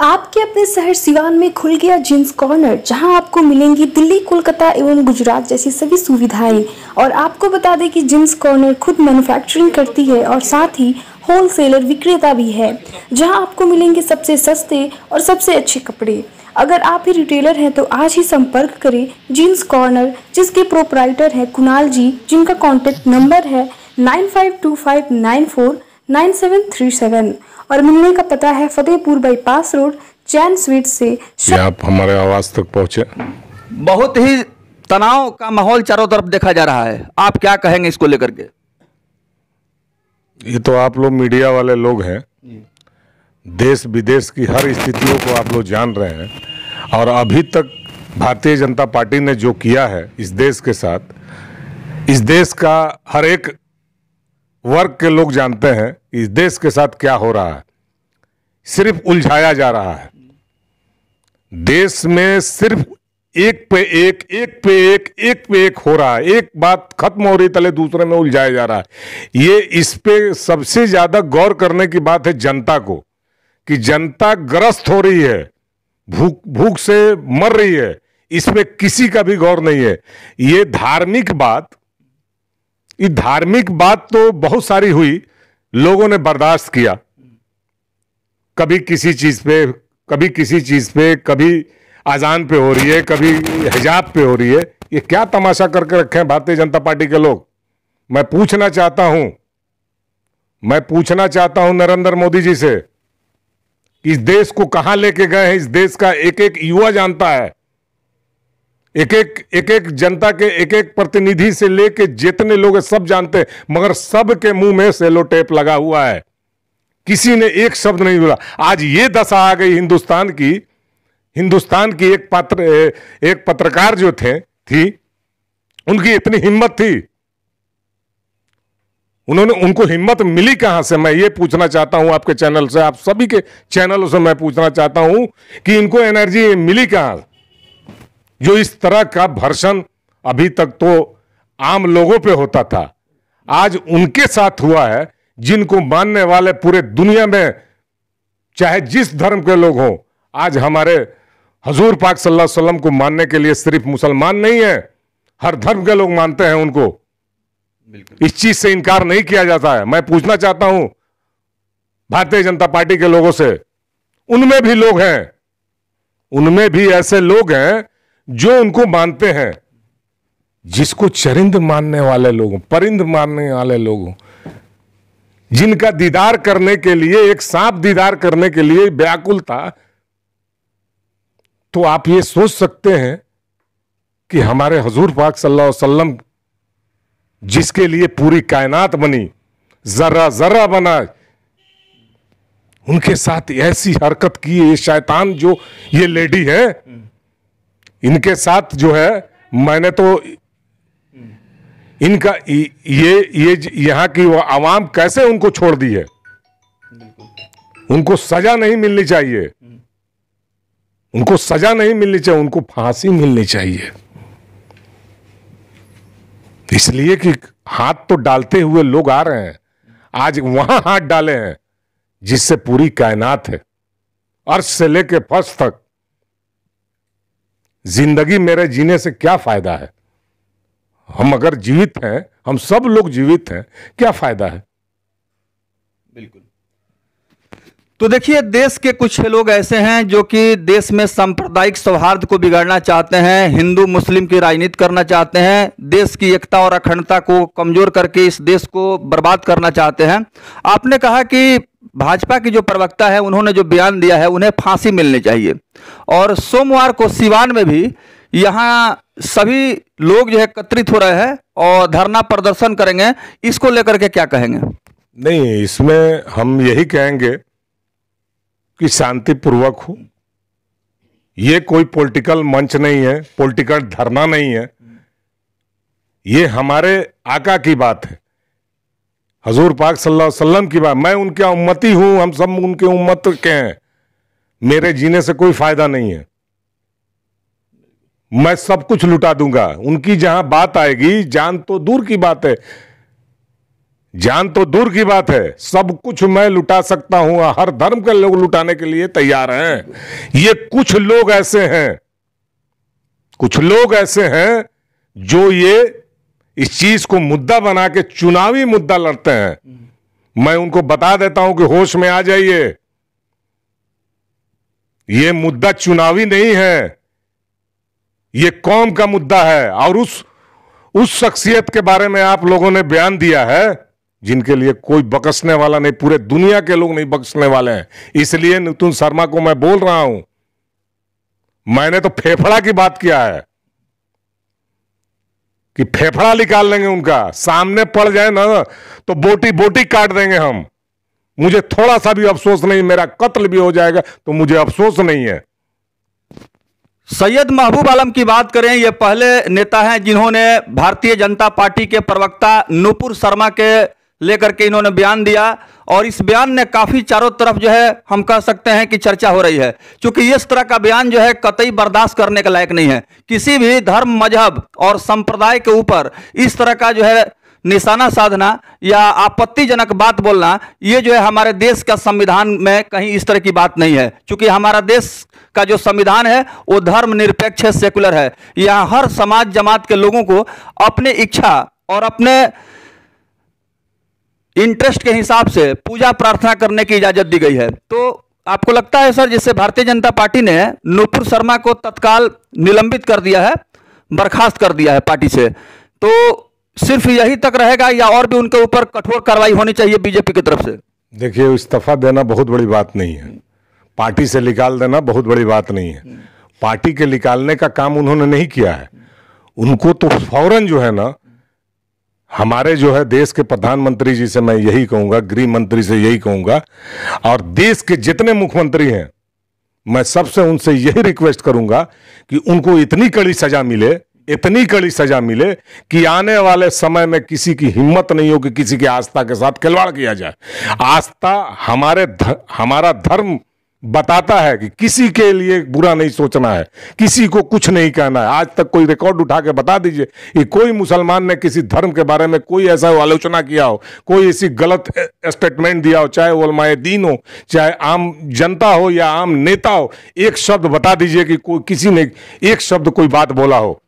आपके अपने शहर सिवान में खुल गया जींस कॉर्नर जहां आपको मिलेंगी दिल्ली कोलकाता एवं गुजरात जैसी सभी सुविधाएं और आपको बता दें कि जींस कॉर्नर खुद मैन्युफैक्चरिंग करती है और साथ ही होलसेलर विक्रेता भी है जहां आपको मिलेंगे सबसे सस्ते और सबसे अच्छे कपड़े अगर आप ही रिटेलर हैं तो आज ही संपर्क करें जींस कॉर्नर जिसके प्रोपराइटर हैं कुणाल जी जिनका कॉन्टेक्ट नंबर है nine five two five nine four nine seven three seven और मिलने का पता है Fatehpur bypass road Chain sweet से आप हमारे आवाज तक पहुँचे बहुत ही तनाव का माहौल चारों तरफ देखा जा रहा है आप क्या कहेंगे इसको लेकर के ये तो आप लोग मीडिया वाले लोग हैं देश विदेश की हर स्थितियों को आप लोग जान रहे हैं और अभी तक भारतीय जनता पार्टी ने जो किया है इस देश के साथ इस देश का हर एक वर्ग के लोग जानते हैं इस देश के साथ क्या हो रहा है सिर्फ उलझाया जा रहा है देश में सिर्फ एक पे एक एक पे एक एक पे एक हो रहा है एक बात खत्म हो रही तले दूसरे में उलझाया जा रहा है ये इस पे सबसे ज्यादा गौर करने की बात है जनता को कि जनता ग्रस्त हो रही है भूख भूख से मर रही है इस पे किसी का भी गौर नहीं है ये धार्मिक बात ये धार्मिक बात तो बहुत सारी हुई लोगों ने बर्दाश्त किया कभी किसी चीज़ पे कभी किसी चीज़ पे कभी अजान पे हो रही है कभी हिजाब पे हो रही है ये क्या तमाशा करके रखे हैं भारतीय जनता पार्टी के लोग मैं पूछना चाहता हूं मैं पूछना चाहता हूं नरेंद्र मोदी जी से इस देश को कहां लेके गए हैं इस देश का एक एक युवा जानता है एक एक एक एक जनता के एक एक प्रतिनिधि से लेके जितने लोग सब जानते हैं मगर सब के मुंह में सेलो टेप लगा हुआ है किसी ने एक शब्द नहीं बोला आज ये दशा आ गई हिंदुस्तान की हिंदुस्तान की एक पत्र एक पत्रकार जो थे थी उनकी इतनी हिम्मत थी उन्होंने उनको हिम्मत मिली कहां से मैं ये पूछना चाहता हूं आपके चैनल से आप सभी के चैनलों से मैं पूछना चाहता हूं कि इनको एनर्जी मिली कहां जो इस तरह का भर्षण अभी तक तो आम लोगों पे होता था आज उनके साथ हुआ है जिनको मानने वाले पूरे दुनिया में चाहे जिस धर्म के लोग हों आज हमारे हजूर पाक सल्लल्लाहु अलैहि वसल्लम को मानने के लिए सिर्फ मुसलमान नहीं है हर धर्म के लोग मानते हैं उनको इस चीज से इनकार नहीं किया जाता है मैं पूछना चाहता हूं भारतीय जनता पार्टी के लोगों से उनमें भी लोग हैं उनमें भी ऐसे लोग हैं जो उनको मानते हैं जिसको चरिंद मानने वाले लोगों परिंद मानने वाले लोगों जिनका दीदार करने के लिए एक सांप दीदार करने के लिए व्याकुल था तो आप ये सोच सकते हैं कि हमारे हजूर पाक सल्लल्लाहु अलैहि वसल्लम जिसके लिए पूरी कायनात बनी जर्रा जर्रा बना उनके साथ ऐसी हरकत की ये शैतान जो ये लेडी है इनके साथ जो है मैंने तो इनका ये ये यहाँ की वो आवाम कैसे उनको छोड़ दी है उनको सजा नहीं मिलनी चाहिए उनको सजा नहीं मिलनी चाहिए उनको फांसी मिलनी चाहिए इसलिए कि हाथ तो डालते हुए लोग आ रहे हैं आज वहां हाथ डाले हैं जिससे पूरी कायनात है अर्श से लेके फर्श तक जिंदगी मेरे जीने से क्या फायदा है हम अगर जीवित हैं हम सब लोग जीवित हैं क्या फायदा है बिल्कुल तो देखिए देश के कुछ लोग ऐसे हैं जो कि देश में सांप्रदायिक सौहार्द को बिगाड़ना चाहते हैं हिंदू मुस्लिम की राजनीति करना चाहते हैं देश की एकता और अखंडता को कमजोर करके इस देश को बर्बाद करना चाहते हैं आपने कहा कि भाजपा की जो प्रवक्ता है उन्होंने जो बयान दिया है उन्हें फांसी मिलनी चाहिए और सोमवार को सिवान में भी यहाँ सभी लोग जो है एकत्रित हो रहे हैं और धरना प्रदर्शन करेंगे इसको लेकर के क्या कहेंगे नहीं इसमें हम यही कहेंगे कि शांतिपूर्वक हो ये कोई पॉलिटिकल मंच नहीं है पॉलिटिकल धरना नहीं है ये हमारे आका की बात है हजूर पाक सल्लल्लाहु अलैहि वसल्लम की बात मैं उनके उम्मती हूं हम सब उनके उम्मत के हैं मेरे जीने से कोई फायदा नहीं है मैं सब कुछ लुटा दूंगा उनकी जहां बात आएगी जान तो दूर की बात है जान तो दूर की बात है सब कुछ मैं लुटा सकता हूं हर धर्म के लोग लुटाने के लिए तैयार हैं ये कुछ लोग ऐसे हैं कुछ लोग ऐसे हैं जो ये इस चीज को मुद्दा बना के चुनावी मुद्दा लड़ते हैं मैं उनको बता देता हूं कि होश में आ जाइए ये मुद्दा चुनावी नहीं है ये कौम का मुद्दा है और उस उस शख्सियत के बारे में आप लोगों ने बयान दिया है जिनके लिए कोई बकसने वाला नहीं पूरे दुनिया के लोग नहीं बकसने वाले हैं इसलिए नितिन शर्मा को मैं बोल रहा हूं मैंने तो फेफड़ा की बात किया है कि फेफड़ा निकाल लेंगे उनका सामने पड़ जाए ना तो बोटी बोटी काट देंगे हम मुझे थोड़ा सा भी अफसोस नहीं मेरा कत्ल भी हो जाएगा तो मुझे अफसोस नहीं है सैयद महबूब आलम की बात करें ये पहले नेता हैं जिन्होंने भारतीय जनता पार्टी के प्रवक्ता नूपुर शर्मा के लेकर के इन्होंने बयान दिया और इस बयान ने काफ़ी चारों तरफ जो है हम कह सकते हैं कि चर्चा हो रही है क्योंकि इस तरह का बयान जो है कतई बर्दाश्त करने के लायक नहीं है किसी भी धर्म मजहब और संप्रदाय के ऊपर इस तरह का जो है निशाना साधना या आपत्तिजनक बात बोलना ये जो है हमारे देश का संविधान में कहीं इस तरह की बात नहीं है क्योंकि हमारा देश का जो संविधान है वो धर्म निरपेक्ष सेकुलर है यहाँ हर समाज जमात के लोगों को अपने इच्छा और अपने इंटरेस्ट के हिसाब से पूजा प्रार्थना करने की इजाजत दी गई है तो आपको लगता है सर जिससे भारतीय जनता पार्टी ने नूपुर शर्मा को तत्काल निलंबित कर दिया है बर्खास्त कर दिया है पार्टी से तो सिर्फ यही तक रहेगा या और भी उनके ऊपर कठोर कार्रवाई होनी चाहिए बीजेपी की तरफ से देखिए इस्तीफा देना बहुत बड़ी बात नहीं है पार्टी से निकाल देना बहुत बड़ी बात नहीं है पार्टी के निकालने का काम उन्होंने नहीं किया है उनको तो फौरन जो है ना हमारे जो है देश के प्रधानमंत्री जी से मैं यही कहूंगा गृह मंत्री से यही कहूंगा और देश के जितने मुख्यमंत्री हैं मैं सबसे उनसे यही रिक्वेस्ट करूंगा कि उनको इतनी कड़ी सजा मिले इतनी कड़ी सजा मिले कि आने वाले समय में किसी की हिम्मत नहीं हो कि किसी की आस्था के साथ खिलवाड़ किया जाए आस्था हमारे धर, हमारा धर्म बताता है कि किसी के लिए बुरा नहीं सोचना है किसी को कुछ नहीं कहना है आज तक कोई रिकॉर्ड उठा के बता दीजिए कि कोई मुसलमान ने किसी धर्म के बारे में कोई ऐसा आलोचना किया हो कोई ऐसी गलत स्टेटमेंट दिया हो चाहे वलमाए दीन हो चाहे आम जनता हो या आम नेता हो एक शब्द बता दीजिए कि कोई किसी ने एक शब्द कोई बात बोला हो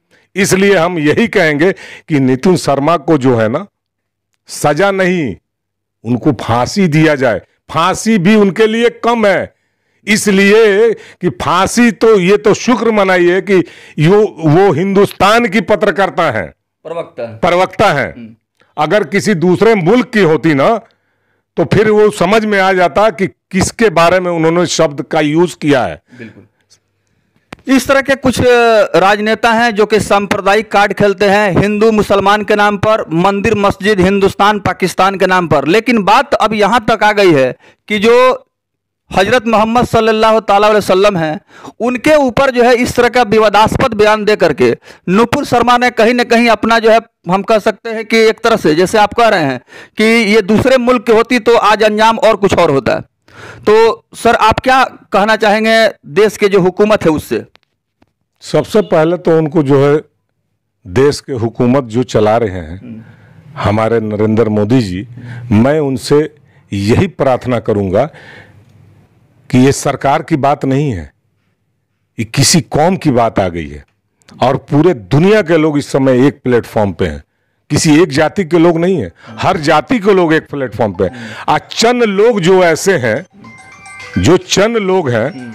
इसलिए हम यही कहेंगे कि नितिन शर्मा को जो है ना सजा नहीं उनको फांसी दिया जाए फांसी भी उनके लिए कम है इसलिए कि फांसी तो ये तो शुक्र मनाइए कि यो वो हिंदुस्तान की पत्रकारिता है प्रवक्ता प्रवक्ता है हम्म। अगर किसी दूसरे मुल्क की होती ना तो फिर वो समझ में आ जाता कि किसके बारे में उन्होंने शब्द का यूज किया है बिल्कुल इस तरह के कुछ राजनेता हैं जो कि सांप्रदायिक कार्ड खेलते हैं हिंदू मुसलमान के नाम पर मंदिर मस्जिद हिंदुस्तान पाकिस्तान के नाम पर लेकिन बात अब यहां तक आ गई है कि जो हजरत मोहम्मद सल्लल्लाहु अलैहि वसल्लम हैं उनके ऊपर जो है इस तरह का विवादास्पद बयान दे करके नुपुर शर्मा ने कहीं ना कहीं अपना जो है हम कह सकते हैं कि एक तरह से जैसे आप कह रहे हैं कि ये दूसरे मुल्क की होती तो आज अंजाम और कुछ और होता है तो सर आप क्या कहना चाहेंगे देश के जो हुकूमत है उससे सबसे पहले तो उनको जो है देश के हुकूमत जो चला रहे हैं हमारे नरेंद्र मोदी जी मैं उनसे यही प्रार्थना करूंगा कि ये सरकार की बात नहीं है ये किसी कौम की बात आ गई है और पूरे दुनिया के लोग इस समय एक प्लेटफॉर्म पे हैं किसी एक जाति के लोग नहीं है हर जाति के लोग एक प्लेटफॉर्म पे आज चंद लोग जो ऐसे हैं जो चंद लोग हैं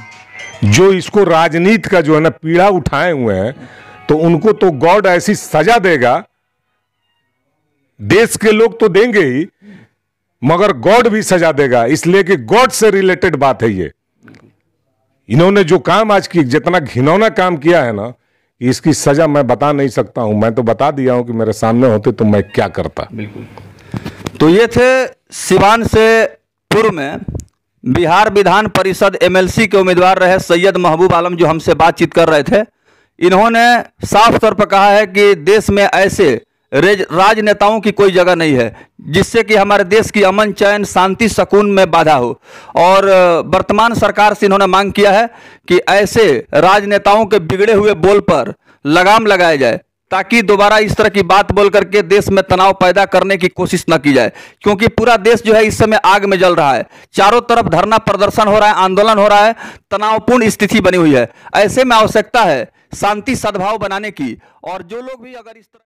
जो इसको राजनीति का जो है ना पीड़ा उठाए हुए हैं तो उनको तो गॉड ऐसी सजा देगा देश के लोग तो देंगे ही मगर गॉड भी सजा देगा इसलिए कि गॉड से रिलेटेड बात है ये इन्होंने जो काम आज की जितना घिनौना काम किया है ना इसकी सजा मैं बता नहीं सकता हूं मैं तो बता दिया हूं कि मेरे सामने होते तो मैं क्या करता बिल्कुल तो ये थे सिवान से पूर्व में बिहार विधान परिषद एमएलसी के उम्मीदवार रहे सैयद महबूब आलम जो हमसे बातचीत कर रहे थे इन्होंने साफ तौर पर कहा है कि देश में ऐसे राजनेताओं की कोई जगह नहीं है जिससे कि हमारे देश की अमन चैन शांति सकून में बाधा हो और वर्तमान सरकार से इन्होंने मांग किया है कि ऐसे राजनेताओं के बिगड़े हुए बोल पर लगाम लगाया जाए ताकि दोबारा इस तरह की बात बोल करके देश में तनाव पैदा करने की कोशिश न की जाए क्योंकि पूरा देश जो है इस समय आग में जल रहा है चारों तरफ धरना प्रदर्शन हो रहा है आंदोलन हो रहा है तनावपूर्ण स्थिति बनी हुई है ऐसे में आवश्यकता है शांति सद्भाव बनाने की और जो लोग भी अगर इस तरह